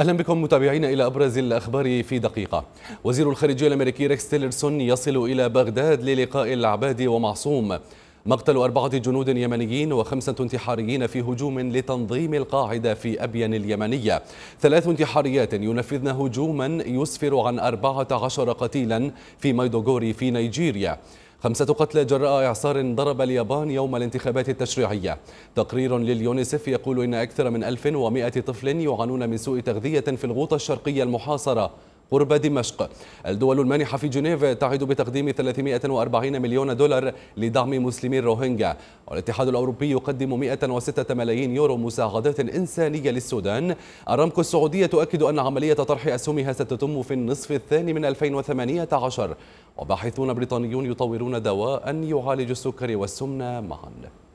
أهلا بكم متابعينا إلى أبرز الأخبار في دقيقة وزير الخارجية الأمريكي ريكس تيلرسون يصل إلى بغداد للقاء العبادي ومعصوم مقتل أربعة جنود يمنيين وخمسة انتحاريين في هجوم لتنظيم القاعدة في أبين اليمنية ثلاث انتحاريات ينفذن هجوما يسفر عن 14 قتيلا في ميدوغوري في نيجيريا خمسة قتلى جراء إعصار ضرب اليابان يوم الانتخابات التشريعية تقرير لليونيسف يقول إن أكثر من 1100 طفل يعانون من سوء تغذية في الغوطة الشرقية المحاصرة قرب دمشق الدول المانحة في جنيف تعد بتقديم 340 مليون دولار لدعم مسلمي الروهينجا والاتحاد الأوروبي يقدم 106 ملايين يورو مساعدات إنسانية للسودان أرامكو السعودية تؤكد أن عملية طرح أسهمها ستتم في النصف الثاني من 2018 وباحثون بريطانيون يطورون دواء يعالج السكر والسمنة معاً